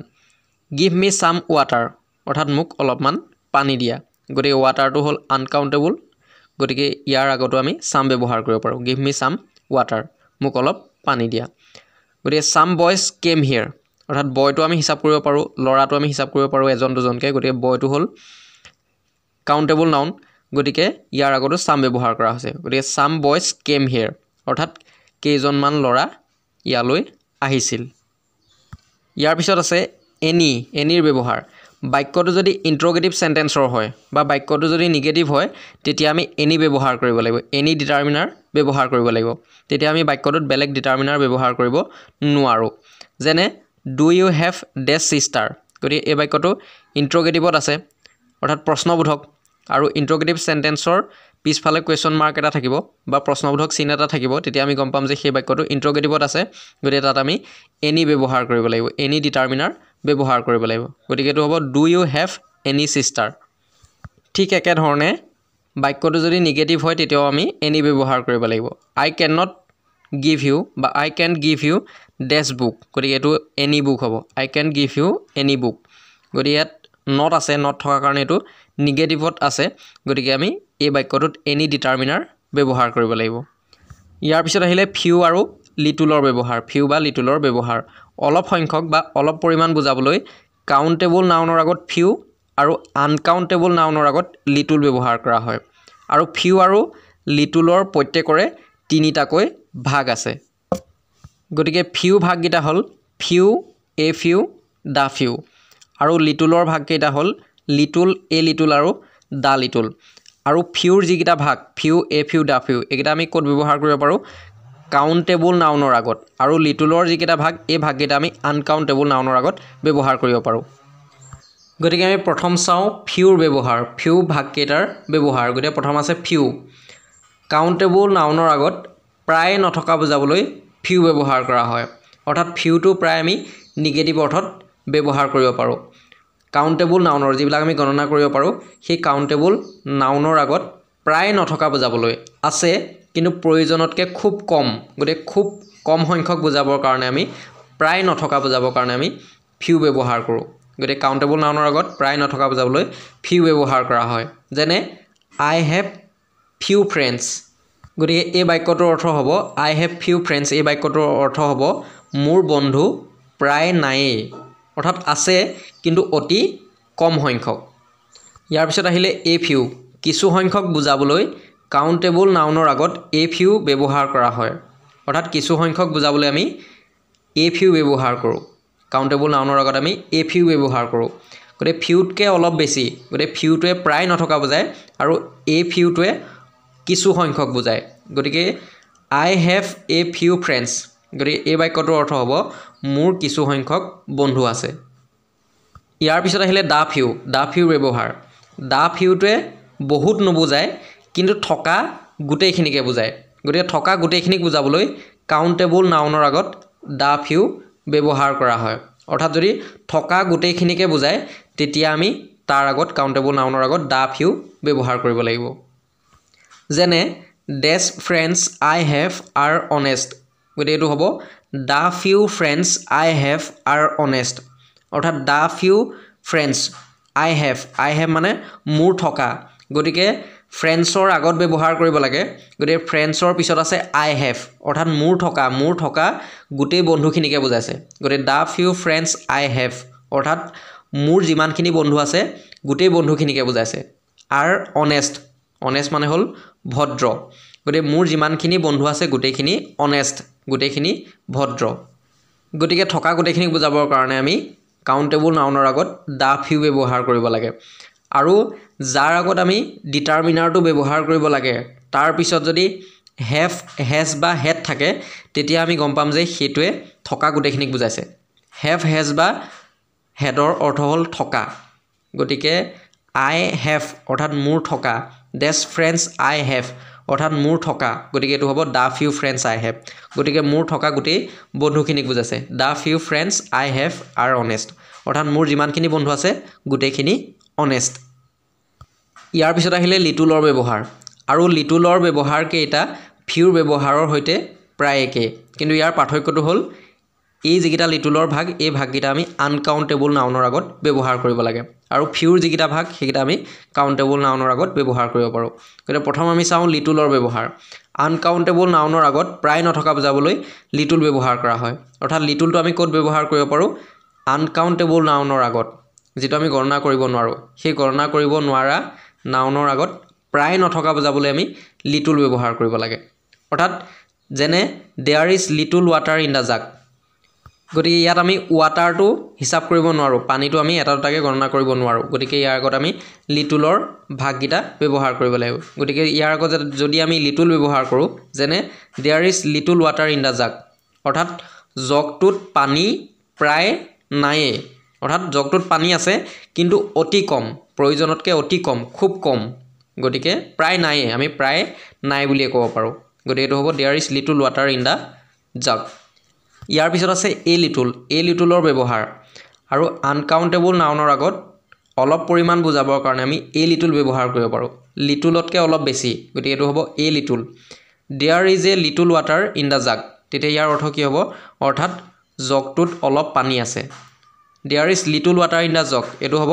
গিভ মি ছাম ৱাটাৰ অৰ্থাৎ মোক অলপমান পানী দিয়া গতিকে ৱাটাৰটো হ'ল আনকাউণ্টেবল গতিকে ইয়াৰ আগতো আমি ছাম ব্যৱহাৰ কৰিব পাৰোঁ গিভ মি ছাম ৱাটাৰ মোক অলপ পানী দিয়া গতিকে ছাম বয়জ কেম হিয়াৰ অৰ্থাৎ বয়টো আমি হিচাপ কৰিব পাৰোঁ ল'ৰাটো আমি হিচাপ কৰিব পাৰোঁ এজন দুজনকৈ গতিকে বয়টো হ'ল কাউণ্টেবল নাউন গতিকে ইয়াৰ আগতো ছাম ব্যৱহাৰ কৰা হৈছে গতিকে ছাম বয়জ কেম হিয়াৰ অৰ্থাৎ কেইজনমান ল'ৰা ইয়ালৈ আহিছিল ইয়াৰ পিছত আছে এনি এনিৰ ব্যৱহাৰ বাক্যটো যদি ইণ্ট্ৰগেটিভ চেণ্টেন্সৰ হয় বা বাক্যটো যদি নিগেটিভ হয় তেতিয়া আমি এনি ব্যৱহাৰ কৰিব লাগিব এনি ডিটাৰমিনাৰ ব্যৱহাৰ কৰিব লাগিব তেতিয়া আমি বাক্যটোত বেলেগ ডিটাৰমিনাৰ ব্যৱহাৰ কৰিব নোৱাৰোঁ যেনে do you have dash sister গতিকে এই বাক্যটো ইণ্ট্ৰগেটিভত আছে অৰ্থাৎ প্ৰশ্নবোধক আৰু ইণ্ট্ৰগেটিভ চেণ্টেন্সৰ পিছফালে কুৱেশ্যন মাৰ্ক এটা থাকিব বা প্ৰশ্নবোধক চিন এটা থাকিব তেতিয়া আমি গম পাম যে সেই বাক্যটো ইণ্ট্ৰগেটিভত আছে গতিকে তাত আমি এনি ব্যৱহাৰ কৰিব লাগিব এনি ডিটাৰমিনাৰ ব্যৱহাৰ কৰিব লাগিব গতিকেটো হ'ব do you have any sister ঠিক একেধৰণে বাক্যটো যদি নিগেটিভ হয় তেতিয়াও আমি এনি ব্যৱহাৰ কৰিব লাগিব I can not give you বা I can give you dash book গতিকে এইটো এনি বুক হ'ব I can give you any book গতিকে ইয়াত নট আছে নট থকাৰ কাৰণে এইটো নিগেটিভত আছে গতিকে আমি এই বাক্যটোত এনি ডিটাৰমিনাৰ ব্যৱহাৰ কৰিব লাগিব ইয়াৰ পিছত আহিলে ফিউ আৰু লিটুলৰ ব্যৱহাৰ ফিউ বা লিটুলৰ ব্যৱহাৰ অলপ সংখ্যক বা অলপ পৰিমাণ বুজাবলৈ কাউণ্টেবল নাউনৰ আগত ফিউ আৰু আনকাউণ্টেবল নাউনৰ আগত লিটুল ব্যৱহাৰ কৰা হয় আৰু ফিউ আৰু লিটুলৰ প্ৰত্যেকৰে তিনিটাকৈ ভাগ আছে গতিকে ফিউ ভাগকেইটা হ'ল few a few the few আৰু লিটুলৰ ভাগকেইটা হ'ল লিটুল এ লিটুল আৰু দা লিটুল আৰু ফিউৰ যিকেইটা ভাগ few a few the few এইকেইটা আমি ক'ত ব্যৱহাৰ কৰিব পাৰোঁ কাউণ্টেবল নাউনৰ আগত আৰু লিটুলৰ যিকেইটা ভাগ এই ভাগকেইটা আমি আনকাউণ্টেবল নাউনৰ আগত ব্যৱহাৰ কৰিব পাৰোঁ গতিকে আমি প্ৰথম চাওঁ ফিউৰ ব্যৱহাৰ ফিউ ভাগকেইটাৰ ব্যৱহাৰ গতিকে প্ৰথম আছে ফিউ কাউণ্টেবল নাউনৰ আগত প্ৰায় নথকা বুজাবলৈ ফিউ ব্যৱহাৰ কৰা হয় অৰ্থাৎ ফিউটো প্ৰায় আমি নিগেটিভ অৰ্থত ব্যৱহাৰ কৰিব পাৰোঁ কাউণ্টেবল নাউনৰ যিবিলাক আমি গণনা কৰিব পাৰোঁ সেই কাউণ্টেবল নাউনৰ আগত প্ৰায় নথকা বুজাবলৈ আছে কিন্তু প্ৰয়োজনতকৈ খুব কম গতিকে খুব কম সংখ্যক বুজাবৰ কাৰণে আমি প্ৰায় নথকা বুজাবৰ কাৰণে আমি ফিউ ব্যৱহাৰ কৰোঁ গতিকে কাউণ্টেবল নাউনৰ আগত প্ৰায় নথকা বুজাবলৈ ফিউ ব্যৱহাৰ কৰা হয় যেনে আই হেভ ফিউ ফ্ৰেণ্ডছ গতিকে এই বাক্যটোৰ অৰ্থ হ'ব আই হেভ ফিউ ফ্ৰেণ্ডছ এই বাক্যটোৰ অৰ্থ হ'ব মোৰ বন্ধু প্ৰায় নায়েই অৰ্থাৎ আছে কিন্তু অতি কম সংখ্যক ইয়াৰ পিছত আহিলে এ ফিউ কিছু সংখ্যক বুজাবলৈ কাউণ্টেবল নাউনৰ আগত এ ফিউ ব্যৱহাৰ কৰা হয় অৰ্থাৎ কিছু সংখ্যক বুজাবলৈ আমি এ ফিউ ব্যৱহাৰ কৰোঁ কাউণ্টেবল নাউনৰ আগত আমি এ ফিউ ব্যৱহাৰ কৰোঁ গতিকে ফিউতকৈ অলপ বেছি গতিকে ফিউটোৱে প্ৰায় নথকা বুজায় আৰু এ ফিউটোৱে কিছু সংখ্যক বুজায় গতিকে I have a few friends গতিকে এই বাক্যটোৰ অৰ্থ হ'ব মোৰ কিছু সংখ্যক বন্ধু আছে ইয়াৰ পিছত আহিলে দা ফিউ দা ফিউ ব্যৱহাৰ দা ফিউটোৱে বহুত নুবুজায় কিন্তু থকা গোটেইখিনিকে বুজায় গতিকে থকা গোটেইখিনিক বুজাবলৈ কাউণ্টেবল নাউনৰ আগত দা ফিউ ব্যৱহাৰ কৰা হয় অৰ্থাৎ যদি থকা গোটেইখিনিকে বুজায় তেতিয়া আমি তাৰ আগত কাউণ্টেবল নাউনৰ আগত দা ফিউ ব্যৱহাৰ কৰিব লাগিব যেনে dash friends I have are honest গতিকে এইটো হ'ব the few friends I have are honest অৰ্থাৎ the few friends I have I have মানে মোৰ থকা গতিকে ফ্ৰেঞ্চৰ আগত ব্যৱহাৰ কৰিব লাগে গতিকে ফ্ৰেঞ্চৰ পিছত আছে আই হেভ অৰ্থাৎ মোৰ থকা মোৰ থকা গোটেই বন্ধুখিনিকে বুজাইছে গতিকে the few friends I have অৰ্থাৎ মোৰ যিমানখিনি বন্ধু আছে গোটেই বন্ধুখিনিকে বুজাইছে আৰ অনেষ্ট অনেষ্ট মানে হ'ল ভদ্ৰ গতিকে মোৰ যিমানখিনি বন্ধু আছে গোটেইখিনি অনেষ্ট গোটেইখিনি ভদ্ৰ গতিকে থকা গোটেইখিনিক বুজাবৰ কাৰণে আমি কাউণ্টেবল নাউনৰ আগত দ্য ফিউ ব্যৱহাৰ কৰিব লাগে আৰু যাৰ আগত আমি ডিটাৰমিনাৰটো ব্যৱহাৰ কৰিব লাগে তাৰপিছত যদি হেফ হেজ বা হেড থাকে তেতিয়া আমি গম পাম যে সেইটোৱে থকা গোটেইখিনিক বুজাইছে হেফ হেজ বা হেডৰ অৰ্থ হ'ল থকা গতিকে আই হেফ অৰ্থাৎ মোৰ থকা ডেছ ফ্ৰেণ্ডছ আই হেভ অৰ্থাৎ মোৰ থকা গতিকে এইটো হ'ব the few friends I have গতিকে মোৰ থকা গোটেই বন্ধুখিনিক বুজাইছে the few friends I have are honest অৰ্থাৎ মোৰ যিমানখিনি বন্ধু আছে গোটেইখিনি অনেষ্ট ইয়াৰ পিছত আহিলে লিটুলৰ ব্যৱহাৰ আৰু লিটুলৰ ব্যৱহাৰকেইটা ফিউৰ ব্যৱহাৰৰ সৈতে প্ৰায় একে কিন্তু ইয়াৰ পাৰ্থক্যটো হ'ল এই যিকেইটা লিটুলৰ ভাগ এই ভাগকেইটা আমি আনকাউণ্টেবল নাউনৰ আগত ব্যৱহাৰ কৰিব লাগে আৰু ফিউৰ যিকেইটা ভাগ সেইকেইটা আমি কাউণ্টেবল নাউনৰ আগত ব্যৱহাৰ কৰিব পাৰোঁ গতিকে প্ৰথম আমি চাওঁ লিটুলৰ ব্যৱহাৰ আনকাউণ্টেবল নাউনৰ আগত প্ৰায় নথকা বুজাবলৈ লিটুল ব্যৱহাৰ কৰা হয় অৰ্থাৎ লিটুলটো আমি ক'ত ব্যৱহাৰ কৰিব পাৰোঁ আনকাউণ্টেবল নাউনৰ আগত যিটো আমি গণনা কৰিব নোৱাৰোঁ সেই গণনা কৰিব নোৱাৰা নাউনৰ আগত প্ৰায় নথকা বুজাবলৈ আমি লিটুল ব্যৱহাৰ কৰিব লাগে অৰ্থাৎ যেনে there is little water in the jug গতিকে ইয়াত আমি ৱাটাৰটো হিচাপ কৰিব নোৱাৰোঁ পানীটো আমি এটা দুটাকৈ গণনা কৰিব নোৱাৰোঁ গতিকে ইয়াৰ আগত আমি লিটুলৰ ভাগকেইটা ব্যৱহাৰ কৰিব লাগিব গতিকে ইয়াৰ আগত যদি আমি লিটুল ব্যৱহাৰ কৰোঁ যেনে there is little water in the jug অৰ্থাৎ জগটোত পানী প্ৰায় নায়েই অৰ্থাৎ জগটোত পানী আছে কিন্তু অতি কম প্ৰয়োজনতকৈ অতি কম খুব কম গতিকে প্ৰায় নাইয়ে আমি প্ৰায় নাই বুলিয়ে ক'ব পাৰোঁ গতিকে এইটো হ'ব there is little water in the jug ইয়াৰ পিছত আছে এ লিটুল এ লিটুলৰ ব্যৱহাৰ আৰু আনকাউণ্টেবল নাউনৰ আগত অলপ পৰিমাণ বুজাবৰ কাৰণে আমি এ লিটুল ব্যৱহাৰ কৰিব পাৰোঁ লিটুলতকৈ অলপ বেছি গতিকে এইটো হ'ব a little there is a little water in the jug তেতিয়া ইয়াৰ অৰ্থ কি হ'ব অৰ্থাৎ জগটোত অলপ পানী আছে there is little water in the jug এইটো হ'ব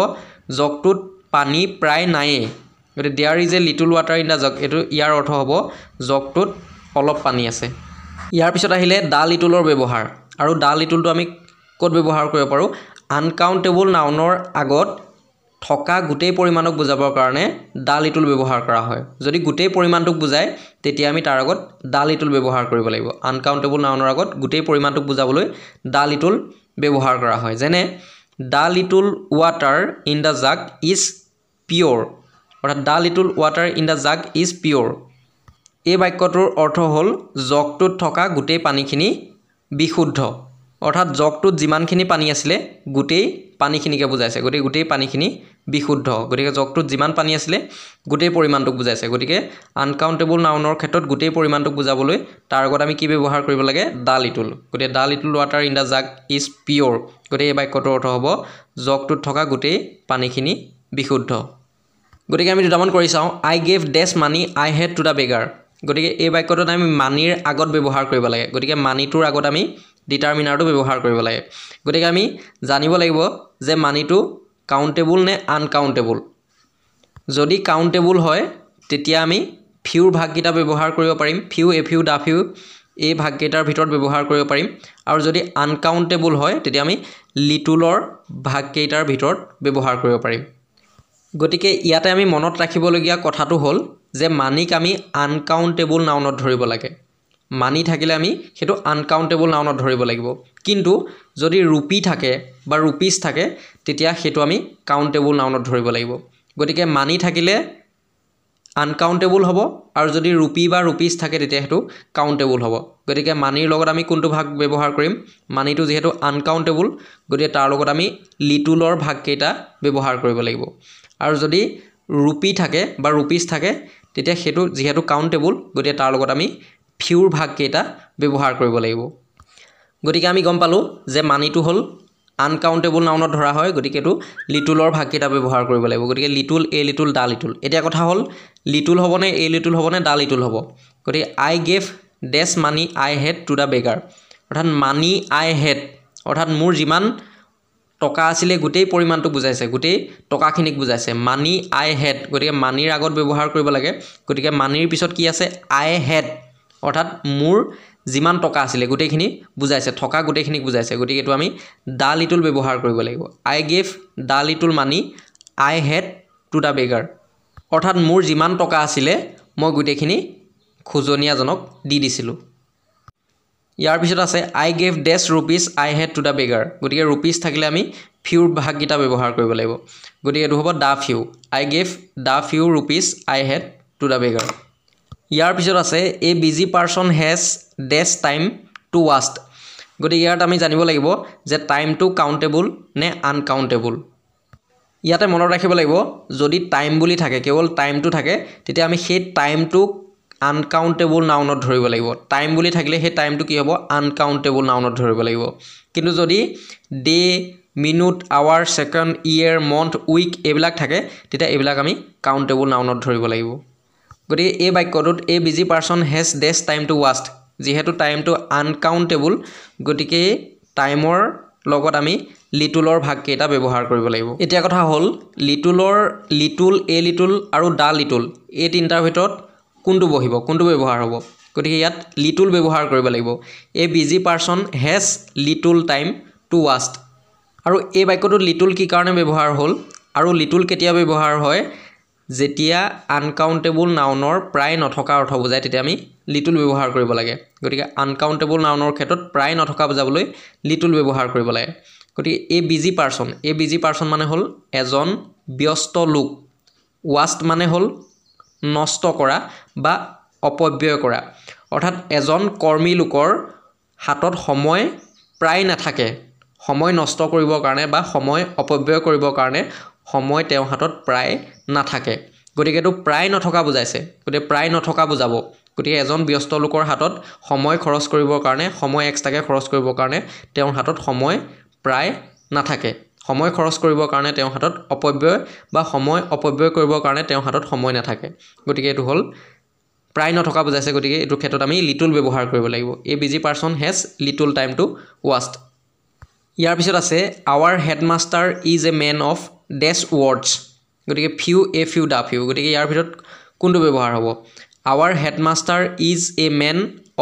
জগটোত পানী প্ৰায় নায়েই গতিকে there is a little water in the jug এইটো ইয়াৰ অৰ্থ হ'ব জগটোত অলপ পানী আছে ইয়াৰ পিছত আহিলে দা লিটুলৰ ব্যৱহাৰ আৰু দা লিটুলটো আমি ক'ত ব্যৱহাৰ কৰিব পাৰোঁ আনকাউণ্টেবল নাউনৰ আগত থকা গোটেই পৰিমাণক বুজাবৰ কাৰণে দা লিটুল ব্যৱহাৰ কৰা হয় যদি গোটেই পৰিমাণটোক বুজায় তেতিয়া আমি তাৰ আগত দা লিটুল ব্যৱহাৰ কৰিব লাগিব আনকাউণ্টেবল নাউনৰ আগত গোটেই পৰিমাণটোক বুজাবলৈ দা লিটুল ব্যৱহাৰ কৰা হয় যেনে the little water in the jug is pure অৰ্থাৎ the little water in the jug is pure এই বাক্যটোৰ অৰ্থ হ'ল জগটোত থকা গোটেই পানীখিনি বিশুদ্ধ অৰ্থাৎ জগটোত যিমানখিনি পানী আছিলে গোটেই পানীখিনিকে বুজাইছে গোটেই গোটেই পানীখিনি বিশুদ্ধ গতিকে জগটোত যিমান পানী আছিলে গোটেই পৰিমাণটোক বুজাইছে গতিকে আনকাউণ্টেবল নাউনৰ ক্ষেত্ৰত গোটেই পৰিমাণটোক বুজাবলৈ তাৰ আগত আমি কি ব্যৱহাৰ কৰিব লাগে ডাল ইটোল গতিকে the little water in the jug is pure গতিকে এই বাক্যটোৰ অৰ্থ হ'ব জগটোত থকা গোটেই পানীখিনি বিশুদ্ধ গতিকে আমি দুটামান কৰি চাওঁ I gave dash money I had to the beggar গতিকে এই বাক্যটোত আমি মানিৰ আগত ব্যৱহাৰ কৰিব লাগে গতিকে মানিটোৰ আগত আমি ডিটাৰমিনাৰটো ব্যৱহাৰ কৰিব লাগে গতিকে আমি জানিব লাগিব যে মানিটো কাউণ্টেবল নে আনকাউণ্টেবল যদি কাউণ্টেবল হয় তেতিয়া আমি ফিউৰ ভাগকেইটা ব্যৱহাৰ কৰিব পাৰিম few a few the few এই ভাগকেইটাৰ ভিতৰত ব্যৱহাৰ কৰিব পাৰিম আৰু যদি আনকাউণ্টেবল হয় তেতিয়া আমি লিটুলৰ ভাগকেইটাৰ ভিতৰত ব্যৱহাৰ কৰিব পাৰিম গতিকে ইয়াতে আমি মনত ৰাখিবলগীয়া কথাটো হ'ল যে মানিক আমি আনকাউণ্টেবল নাউনত ধৰিব লাগে মানি থাকিলে আমি সেইটো আনকাউণ্টেবল নাউনত ধৰিব লাগিব কিন্তু যদি ৰুপি থাকে বা ৰুপিজ থাকে তেতিয়া সেইটো আমি কাউণ্টেবল নাউনত ধৰিব লাগিব গতিকে মানি থাকিলে আনকাউণ্টেবল হ'ব আৰু যদি ৰুপি বা ৰুপিজ থাকে তেতিয়া সেইটো কাউণ্টেবল হ'ব গতিকে মানিৰ লগত আমি কোনটো ভাগ ব্যৱহাৰ কৰিম মানিটো যিহেতু আনকাউণ্টেবল গতিকে তাৰ লগত আমি লিটুলৰ ভাগকেইটা ব্যৱহাৰ কৰিব লাগিব আৰু যদি ৰুপি থাকে বা ৰুপিজ থাকে তেতিয়া সেইটো যিহেতু কাউণ্টেবল গতিকে তাৰ লগত আমি ফিউৰ ভাগকেইটা ব্যৱহাৰ কৰিব লাগিব গতিকে আমি গম পালোঁ যে মানিটো হ'ল আনকাউণ্টেবল নাউনত ধৰা হয় গতিকে এইটো লিটুলৰ ভাগকেইটা ব্যৱহাৰ কৰিব লাগিব গতিকে little a little the little এতিয়া কথা হ'ল লিটুল হ'বনে এ লিটুল হ'বনে দা লিটুল হ'ব গতিকে I gave dash money I had to the beggar অৰ্থাৎ মানি আই হেড অৰ্থাৎ মোৰ যিমান টকা আছিলে গোটেই পৰিমাণটো বুজাইছে গোটেই টকাখিনিক বুজাইছে মানি আই হেড গতিকে মানিৰ আগত ব্যৱহাৰ কৰিব লাগে গতিকে মানিৰ পিছত কি আছে আই হেড অৰ্থাৎ মোৰ যিমান টকা আছিলে গোটেইখিনি বুজাইছে থকা গোটেইখিনিক বুজাইছে গতিকে এইটো আমি দা লিটুল ব্যৱহাৰ কৰিব লাগিব I give the little money I had to the beggar অৰ্থাৎ মোৰ যিমান টকা আছিলে মই গোটেইখিনি খোজনীয়াজনক দি দিছিলোঁ ইয়াৰ পিছত আছে I gave dash rupees I had to the beggar গতিকে ৰুপিজ থাকিলে আমি ফিউৰ ভাগকেইটা ব্যৱহাৰ কৰিব লাগিব গতিকে এইটো হ'ব the few I gave the few rupees I had to the beggar ইয়াৰ পিছত আছে a busy person has dash time to waste গতিকে ইয়াত আমি জানিব লাগিব যে টাইমটো কাউণ্টেবল নে আনকাউণ্টেবল ইয়াতে মনত ৰাখিব লাগিব যদি টাইম বুলি থাকে কেৱল টাইমটো থাকে তেতিয়া আমি সেই টাইমটোক আনকাউণ্টেবল নাউনত ধৰিব লাগিব টাইম বুলি থাকিলে সেই টাইমটো কি হ'ব আনকাউণ্টেবল নাউনত ধৰিব লাগিব কিন্তু যদি day' minute hour second year month week এইবিলাক থাকে তেতিয়া এইবিলাক আমি কাউণ্টেবল নাউনত ধৰিব লাগিব গতিকে এই বাক্যটোত এই busy person has dash time to waste যিহেতু টাইমটো আনকাউণ্টেবল গতিকে টাইমৰ লগত আমি লিটুলৰ ভাগকেইটা ব্যৱহাৰ কৰিব লাগিব এতিয়া কথা হ'ল লিটুলৰ লিটুল এ লিটুল আৰু দা লিটুল এই তিনিটাৰ ভিতৰত কোনটো বহিব কোনটো ব্যৱহাৰ হ'ব গতিকে ইয়াত লিটুল ব্যৱহাৰ কৰিব লাগিব এই busy person has little time to waste আৰু এই বাক্যটোত লিটুল কি কাৰণে ব্যৱহাৰ হ'ল আৰু লিটুল কেতিয়া ব্যৱহাৰ হয় যেতিয়া আনকাউণ্টেবল নাউনৰ প্ৰায় নথকা অৰ্থ বুজায় তেতিয়া আমি লিটুল ব্যৱহাৰ কৰিব লাগে গতিকে আনকাউণ্টেবল নাউনৰ ক্ষেত্ৰত প্ৰায় নথকা বুজাবলৈ লিটুল ব্যৱহাৰ কৰিব লাগে গতিকে এই বিজি পাৰ্চন এই বিজি পাৰ্চন মানে হ'ল এজন ব্যস্ত লোক ৱাষ্ট মানে হ'ল নষ্ট কৰা বা অপব্যয় কৰা অৰ্থাৎ এজন কৰ্মী লোকৰ হাতত সময় প্ৰায় নাথাকে সময় নষ্ট কৰিবৰ কাৰণে বা সময় অপব্যয় কৰিবৰ কাৰণে সময় তেওঁৰ হাতত প্ৰায় নাথাকে গতিকে এইটো প্ৰায় নথকা বুজাইছে গতিকে প্ৰায় নথকা বুজাব গতিকে এজন ব্যস্ত লোকৰ হাতত সময় খৰচ কৰিবৰ কাৰণে সময় এক্সট্ৰাকৈ খৰচ কৰিবৰ কাৰণে তেওঁৰ হাতত সময় প্ৰায় নাথাকে সময় খৰচ কৰিবৰ কাৰণে তেওঁৰ হাতত অপব্যয় বা সময় অপব্যয় কৰিবৰ কাৰণে তেওঁৰ হাতত সময় নাথাকে গতিকে এইটো হ'ল প্ৰায় নথকা বুজাইছে গতিকে এইটো ক্ষেত্ৰত আমি লিটুল ব্যৱহাৰ কৰিব লাগিব এই busy person has little time to waste ইয়াৰ পিছত আছে our headmaster is a man of dash words গতিকে few a few the few গতিকে ইয়াৰ ভিতৰত কোনটো ব্যৱহাৰ হ'ব our headmaster is a man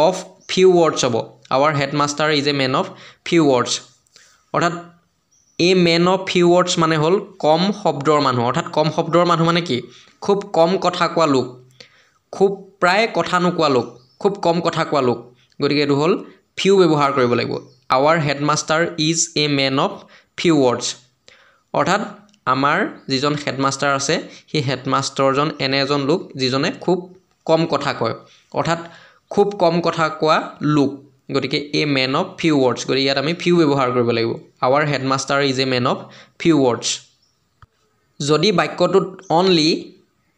of few words হ'ব our headmaster is a man of few words অৰ্থাৎ a man of few words মানে হ'ল কম শব্দৰ মানুহ অৰ্থাৎ কম শব্দৰ মানুহ মানে কি খুব কম কথা কোৱা লোক খুব প্ৰায় কথা নোকোৱা লোক খুব কম কথা কোৱা লোক গতিকে এইটো হ'ল ফিউ ব্যৱহাৰ কৰিব লাগিব our headmaster is a man of few words অৰ্থাৎ আমাৰ যিজন হেডমাষ্টাৰ আছে সেই হেডমাষ্টৰজন এনে এজন লোক যিজনে খুব কম কথা কয় অৰ্থাৎ খুব কম কথা কোৱা লোক গতিকে a man of few words গতিকে ইয়াত আমি ফিউ ব্যৱহাৰ কৰিব লাগিব our headmaster is a man of few words যদি বাক্যটোত অনলি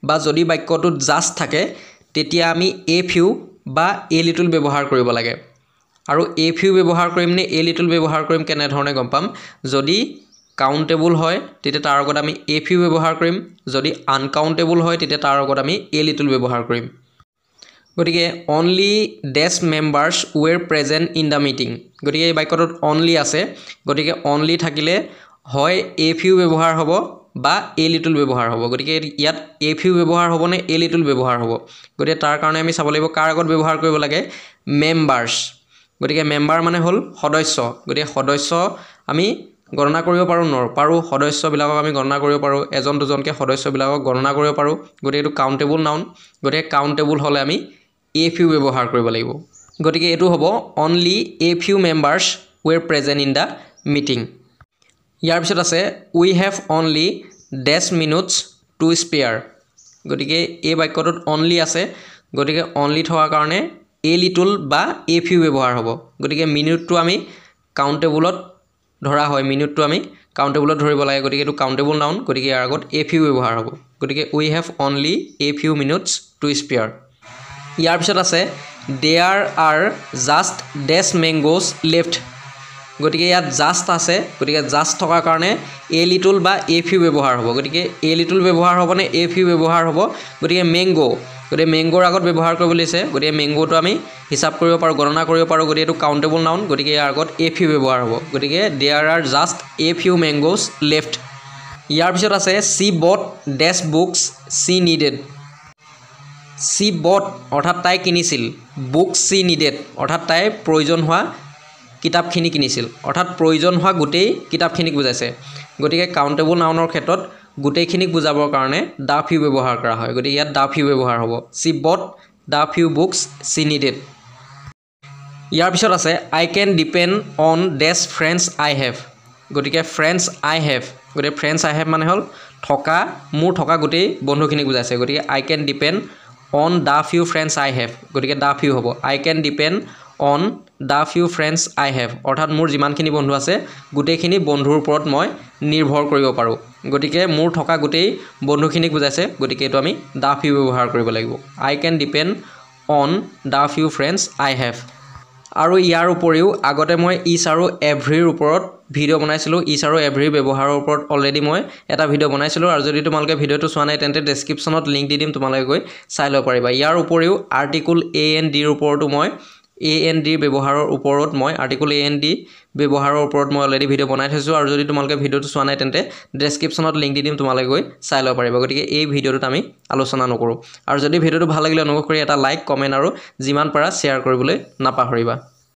বা যদি বাক্যটোত জাষ্ট থাকে তেতিয়া আমি এ ফিউ বা এ লিটুল ব্যৱহাৰ কৰিব লাগে আৰু এ ফিউ ব্যৱহাৰ কৰিম নে এ লিটুল ব্যৱহাৰ কৰিম কেনেধৰণে গম পাম যদি কাউণ্টেবল হয় তেতিয়া তাৰ আগত আমি এ ফিউ ব্যৱহাৰ কৰিম যদি আনকাউণ্টেবল হয় তেতিয়া তাৰ আগত আমি এ লিটল ব্যৱহাৰ কৰিম গতিকে only dash members were present in the meeting গতিকে এই বাক্যটোত অনলি আছে গতিকে অনলি থাকিলে হয় এ ফিউ ব্যৱহাৰ হ'ব বা এ লিটল ব্যৱহাৰ হ'ব গতিকে ইয়াত এ ফিউ ব্যৱহাৰ হ'বনে এ লিটল ব্যৱহাৰ হ'ব গতিকে তাৰ কাৰণে আমি চাব লাগিব কাৰ আগত ব্যৱহাৰ কৰিব লাগে মেম্বাৰ্ছ গতিকে মেম্বাৰ মানে হ'ল সদস্য গতিকে সদস্য আমি গণনা কৰিব পাৰোঁ নোৱাৰোঁ পাৰোঁ সদস্যবিলাকক আমি গণনা কৰিব পাৰোঁ এজন দুজনকৈ সদস্যবিলাকক গণনা কৰিব পাৰোঁ গতিকে এইটো কাউণ্টেবল নাউন গতিকে কাউণ্টেবল হ'লে আমি এ ফিউ ব্যৱহাৰ কৰিব লাগিব গতিকে এইটো হ'ব only a few members were present in the meeting ইয়াৰ পিছত আছে we have only dash minutes to spare গতিকে এই বাক্যটোত অনলি আছে গতিকে অনলি থকাৰ কাৰণে এ লিটুল বা এ ফিউ ব্যৱহাৰ হ'ব গতিকে মিনিটটো আমি কাউণ্টেবলত ধৰা হয় মিনিটটো আমি কাউণ্টেবুলত ধৰিব লাগে গতিকে এইটো কাউণ্টেবল নাউন গতিকে ইয়াৰ আগত এ ফিউ ব্যৱহাৰ হ'ব গতিকে we have only a few minutes to spare ইয়াৰ পিছত আছে there are just dash mangoes left গতিকে ইয়াত জাষ্ট আছে গতিকে জাষ্ট থকাৰ কাৰণে এ লিটল বা এ ফিউ ব্যৱহাৰ হ'ব গতিকে এ লিটুল ব্যৱহাৰ হ'বনে এ ফিউ ব্যৱহাৰ হ'ব গতিকে মেংগো গতিকে মেংগোৰ আগত ব্যৱহাৰ কৰিব লৈছে গতিকে মেংগোটো আমি হিচাপ কৰিব পাৰোঁ গণনা কৰিব পাৰোঁ গতিকে এইটো কাউণ্টেবল নাউন গতিকে ইয়াৰ আগত এ ফিউ ব্যৱহাৰ হ'ব গতিকে there are just a few mangoes left ইয়াৰ পিছত আছে she bought dash books she needed she bought অৰ্থাৎ তাই কিনিছিল বুকছ চি নিডেড অৰ্থাৎ তাই প্ৰয়োজন হোৱা কিতাপখিনি কিনিছিল অৰ্থাৎ প্ৰয়োজন হোৱা গোটেই কিতাপখিনিক বুজাইছে গতিকে কাউণ্টেবল নাউনৰ ক্ষেত্ৰত গোটেইখিনিক বুজাবৰ কাৰণে দা ফিউ ব্যৱহাৰ কৰা হয় গতিকে ইয়াত দা ফিউ ব্যৱহাৰ হ'ব she bought the few books she needed ইয়াৰ পিছত আছে I can depend on dash friends I have গতিকে ফ্ৰেণ্ডছ আই হেভ গতিকে ফ্ৰেণ্ডছ আই হেভ মানে হ'ল থকা মোৰ থকা গোটেই বন্ধুখিনিক বুজাইছে গতিকে I can depend on the few friends I have গতিকে দা ফিউ হ'ব I can depend on the few friends I have অৰ্থাৎ মোৰ যিমানখিনি বন্ধু আছে গোটেইখিনি বন্ধুৰ ওপৰত মই নিৰ্ভৰ কৰিব পাৰোঁ গতিকে মোৰ থকা গোটেই বন্ধুখিনিক বুজাইছে গতিকে এইটো আমি দা ফিউ ব্যৱহাৰ কৰিব লাগিব I can depend on the few friends I have আৰু ইয়াৰ উপৰিও আগতে মই ইচ আৰু এভৰিৰ ওপৰত ভিডিঅ' বনাইছিলোঁ ইচ আৰু এভৰিৰ ব্যৱহাৰৰ ওপৰত অলৰেডি মই এটা ভিডিঅ' বনাইছিলোঁ আৰু যদি তোমালোকে ভিডিঅ'টো চোৱা নাই তেন্তে ডেছক্ৰিপশ্যনত লিংক দি দিম তোমালোকে গৈ চাই ল'ব পাৰিবা ইয়াৰ উপৰিও আৰ্টিকুল এ এন ডিৰ ওপৰতো মই এ এন ডিৰ ব্যৱহাৰৰ ওপৰত মই আৰ্টিকুল এ এন ডি ব্যৱহাৰৰ ওপৰত মই অলৰেডি ভিডিঅ' বনাই থৈছোঁ আৰু যদি তোমালোকে ভিডিঅ'টো চোৱা নাই তেন্তে ডেছক্ৰিপশ্যনত লিংক দি দিম তোমালোকে গৈ চাই ল'ব পাৰিব গতিকে এই ভিডিঅ'টোত আমি আলোচনা নকৰোঁ আৰু যদি ভিডিঅ'টো ভাল লাগিলে অনুগ্ৰহ কৰি এটা লাইক কমেণ্ট আৰু যিমান পাৰা শ্বেয়াৰ কৰিবলৈ নাপাহৰিবা